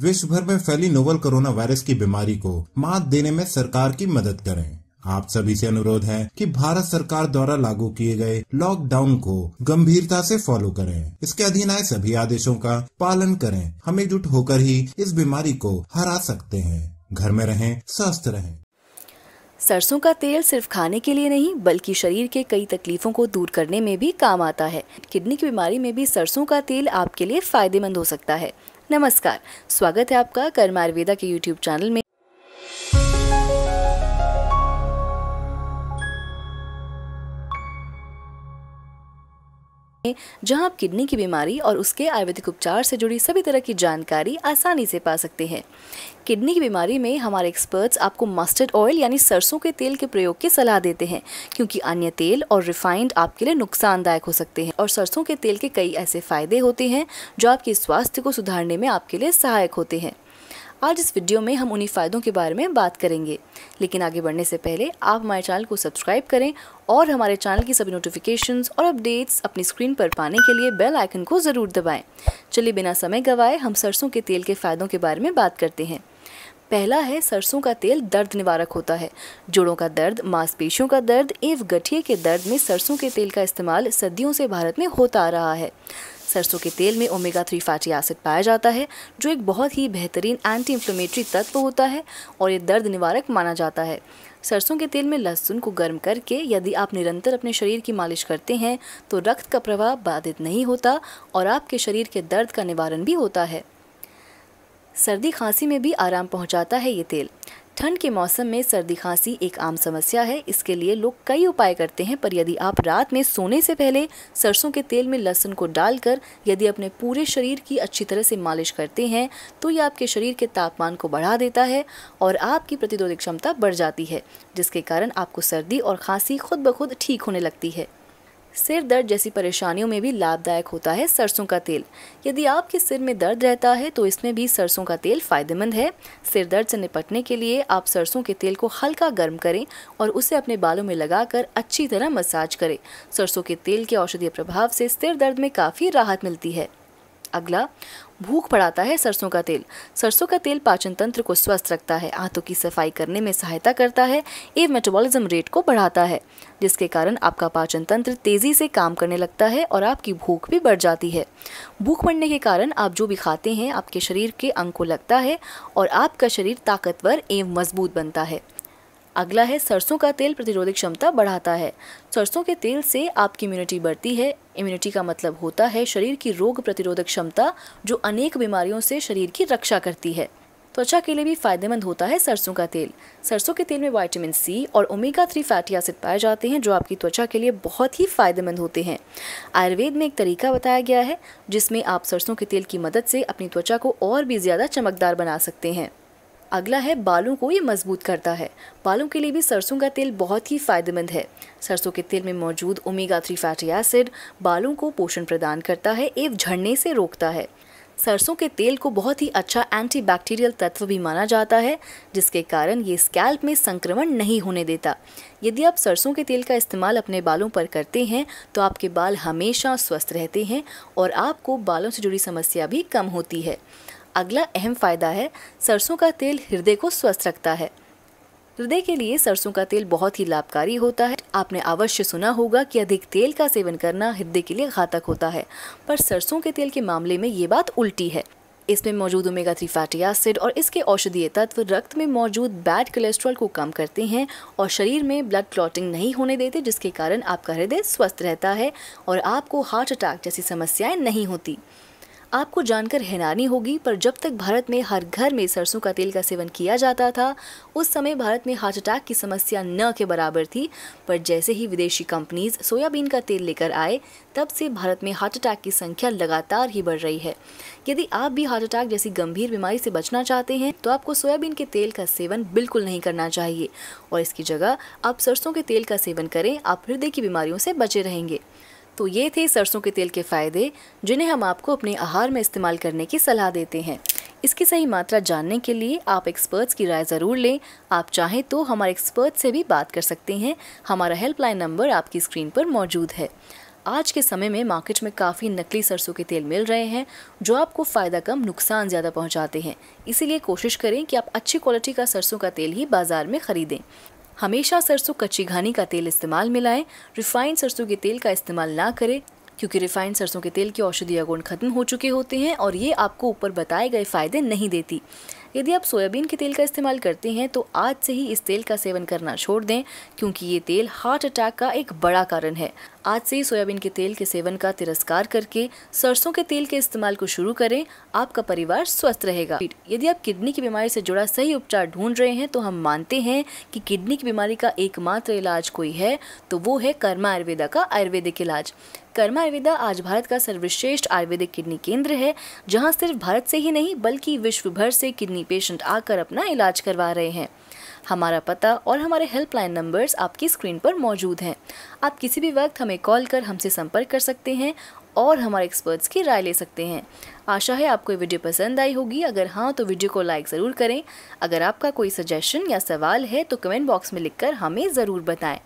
विश्व भर में फैली नोवल कोरोना वायरस की बीमारी को मात देने में सरकार की मदद करें आप सभी से अनुरोध है कि भारत सरकार द्वारा लागू किए गए लॉकडाउन को गंभीरता से फॉलो करें इसके अधीन आए सभी आदेशों का पालन करें हम एकजुट होकर ही इस बीमारी को हरा सकते हैं घर में रहें स्वस्थ रहें सरसों का तेल सिर्फ खाने के लिए नहीं बल्कि शरीर के कई तकलीफों को दूर करने में भी काम आता है किडनी की बीमारी में भी सरसों का तेल आपके लिए फायदेमंद हो सकता है नमस्कार स्वागत है आपका कर्म आयुर्वेदा के यूट्यूब चैनल में जहां आप किडनी की बीमारी और उसके आयुर्वेदिक उपचार से जुड़ी सभी तरह की जानकारी आसानी से पा सकते हैं किडनी की बीमारी में हमारे एक्सपर्ट्स आपको मस्टर्ड ऑयल यानी सरसों के तेल के प्रयोग की सलाह देते हैं क्योंकि अन्य तेल और रिफाइंड आपके लिए नुकसानदायक हो सकते हैं और सरसों के तेल के कई ऐसे फायदे होते हैं जो आपके स्वास्थ्य को सुधारने में आपके लिए सहायक होते हैं आज इस वीडियो में हम उन्हीं फ़ायदों के बारे में बात करेंगे लेकिन आगे बढ़ने से पहले आप हमारे चैनल को सब्सक्राइब करें और हमारे चैनल की सभी नोटिफिकेशंस और अपडेट्स अपनी स्क्रीन पर पाने के लिए बेल आइकन को ज़रूर दबाएं। चलिए बिना समय गंवाए हम सरसों के तेल के फ़ायदों के बारे में बात करते हैं पहला है सरसों का तेल दर्द निवारक होता है जोड़ों का दर्द मांसपेशियों का दर्द एवं गठिए के दर्द में सरसों के तेल का इस्तेमाल सदियों से भारत में होता आ रहा है सरसों के तेल में ओमेगा थ्री फैटी एसिड पाया जाता है जो एक बहुत ही बेहतरीन एंटी इन्फ्लेमेटरी तत्व होता है और ये दर्द निवारक माना जाता है सरसों के तेल में लहसुन को गर्म करके यदि आप निरंतर अपने शरीर की मालिश करते हैं तो रक्त का प्रवाह बाधित नहीं होता और आपके शरीर के दर्द का निवारण भी होता है सर्दी खांसी में भी आराम पहुंचाता है ये तेल ठंड के मौसम में सर्दी खांसी एक आम समस्या है इसके लिए लोग कई उपाय करते हैं पर यदि आप रात में सोने से पहले सरसों के तेल में लहसुन को डालकर यदि अपने पूरे शरीर की अच्छी तरह से मालिश करते हैं तो यह आपके शरीर के तापमान को बढ़ा देता है और आपकी प्रतिरोधक क्षमता बढ़ जाती है जिसके कारण आपको सर्दी और खांसी खुद ब खुद ठीक होने लगती है सिर दर्द जैसी परेशानियों में भी लाभदायक होता है सरसों का तेल यदि आपके सिर में दर्द रहता है तो इसमें भी सरसों का तेल फायदेमंद है सिर दर्द से निपटने के लिए आप सरसों के तेल को हल्का गर्म करें और उसे अपने बालों में लगाकर अच्छी तरह मसाज करें सरसों के तेल के औषधीय प्रभाव से सिर दर्द में काफ़ी राहत मिलती है अगला भूख बढ़ाता है सरसों का तेल सरसों का तेल पाचन तंत्र को स्वस्थ रखता है आंतों की सफाई करने में सहायता करता है एवं मेटाबॉलिज्म रेट को बढ़ाता है जिसके कारण आपका पाचन तंत्र तेज़ी से काम करने लगता है और आपकी भूख भी बढ़ जाती है भूख बढ़ने के कारण आप जो भी खाते हैं आपके शरीर के अंग को लगता है और आपका शरीर ताकतवर एवं मजबूत बनता है अगला है सरसों का तेल प्रतिरोधक क्षमता बढ़ाता है सरसों के तेल से आपकी इम्यूनिटी बढ़ती है इम्यूनिटी का मतलब होता है शरीर की रोग प्रतिरोधक क्षमता जो अनेक बीमारियों से शरीर की रक्षा करती है त्वचा के लिए भी फायदेमंद होता है सरसों का तेल सरसों के तेल में विटामिन सी और ओमेगा थ्री फैटी एसिड पाए जाते हैं जो आपकी त्वचा के लिए बहुत ही फायदेमंद होते हैं आयुर्वेद में एक तरीका बताया गया है जिसमें आप सरसों के तेल की मदद से अपनी त्वचा को और भी ज़्यादा चमकदार बना सकते हैं अगला है बालों को ये मजबूत करता है बालों के लिए भी सरसों का तेल बहुत ही फ़ायदेमंद है सरसों के तेल में मौजूद ओमेगा थ्री फैटी एसिड बालों को पोषण प्रदान करता है एवं झड़ने से रोकता है सरसों के तेल को बहुत ही अच्छा एंटीबैक्टीरियल तत्व भी माना जाता है जिसके कारण ये स्कैल्प में संक्रमण नहीं होने देता यदि आप सरसों के तेल का इस्तेमाल अपने बालों पर करते हैं तो आपके बाल हमेशा स्वस्थ रहते हैं और आपको बालों से जुड़ी समस्या भी कम होती है अगला अहम फ़ायदा है सरसों का तेल हृदय को स्वस्थ रखता है हृदय के लिए सरसों का तेल बहुत ही लाभकारी होता है आपने अवश्य सुना होगा कि अधिक तेल का सेवन करना हृदय के लिए घातक होता है पर सरसों के तेल के मामले में ये बात उल्टी है इसमें मौजूद ओमेगा थ्री फैटी एसिड और इसके औषधीय तत्व रक्त में मौजूद बैड कोलेस्ट्रॉल को कम करते हैं और शरीर में ब्लड क्लॉटिंग नहीं होने देते जिसके कारण आपका हृदय स्वस्थ रहता है और आपको हार्ट अटैक जैसी समस्याएं नहीं होती आपको जानकर हैरानी होगी पर जब तक भारत में हर घर में सरसों का तेल का सेवन किया जाता था उस समय भारत में हार्ट अटैक की समस्या न के बराबर थी पर जैसे ही विदेशी कंपनीज सोयाबीन का तेल लेकर आए तब से भारत में हार्ट अटैक की संख्या लगातार ही बढ़ रही है यदि आप भी हार्ट अटैक जैसी गंभीर बीमारी से बचना चाहते हैं तो आपको सोयाबीन के तेल का सेवन बिल्कुल नहीं करना चाहिए और इसकी जगह आप सरसों के तेल का सेवन करें आप हृदय की बीमारियों से बचे रहेंगे तो ये थे सरसों के तेल के फ़ायदे जिन्हें हम आपको अपने आहार में इस्तेमाल करने की सलाह देते हैं इसकी सही मात्रा जानने के लिए आप एक्सपर्ट्स की राय ज़रूर लें आप चाहें तो हमारे एक्सपर्ट से भी बात कर सकते हैं हमारा हेल्पलाइन नंबर आपकी स्क्रीन पर मौजूद है आज के समय में मार्केट में काफ़ी नकली सरसों के तेल मिल रहे हैं जो आपको फ़ायदा कम नुकसान ज़्यादा पहुंचाते हैं इसीलिए कोशिश करें कि आप अच्छी क्वालिटी का सरसों का तेल ही बाज़ार में ख़रीदें हमेशा सरसों कच्ची घानी का तेल इस्तेमाल में लाएँ रिफाइंड सरसों के तेल का इस्तेमाल ना करें क्योंकि रिफाइंड सरसों के तेल के औषधीय गुण खत्म हो चुके होते हैं और ये आपको ऊपर बताए गए फ़ायदे नहीं देती यदि आप सोयाबीन के तेल का इस्तेमाल करते हैं तो आज से ही इस तेल का सेवन करना छोड़ दें क्योंकि ये तेल हार्ट अटैक का एक बड़ा कारण है आज से ही सोयाबीन के तेल के सेवन का तिरस्कार करके सरसों के तेल के इस्तेमाल को शुरू करें आपका परिवार स्वस्थ रहेगा यदि आप किडनी की बीमारी से जुड़ा सही उपचार ढूंढ रहे हैं तो हम मानते हैं कि किडनी की बीमारी का एकमात्र इलाज कोई है तो वो है कर्मा आयुर्वेदा का आयुर्वेदिक इलाज कर्मा आयुर्वेदा आज भारत का सर्वश्रेष्ठ आयुर्वेदिक किडनी केंद्र है जहाँ सिर्फ भारत से ही नहीं बल्कि विश्व भर से किडनी यानी पेशेंट आकर अपना इलाज करवा रहे हैं हमारा पता और हमारे हेल्पलाइन नंबर्स आपकी स्क्रीन पर मौजूद हैं आप किसी भी वक्त हमें कॉल कर हमसे संपर्क कर सकते हैं और हमारे एक्सपर्ट्स की राय ले सकते हैं आशा है आपको ये वीडियो पसंद आई होगी अगर हाँ तो वीडियो को लाइक ज़रूर करें अगर आपका कोई सजेशन या सवाल है तो कमेंट बॉक्स में लिखकर हमें ज़रूर बताएं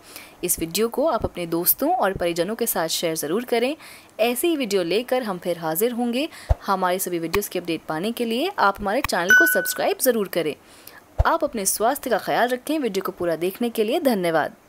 इस वीडियो को आप अपने दोस्तों और परिजनों के साथ शेयर ज़रूर करें ऐसी ही वीडियो लेकर हम फिर हाजिर होंगे हमारे सभी वीडियोज़ की अपडेट पाने के लिए आप हमारे चैनल को सब्सक्राइब ज़रूर करें आप अपने स्वास्थ्य का ख्याल रखें वीडियो को पूरा देखने के लिए धन्यवाद